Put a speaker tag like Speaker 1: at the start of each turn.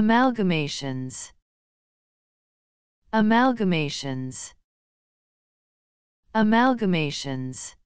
Speaker 1: Amalgamations Amalgamations Amalgamations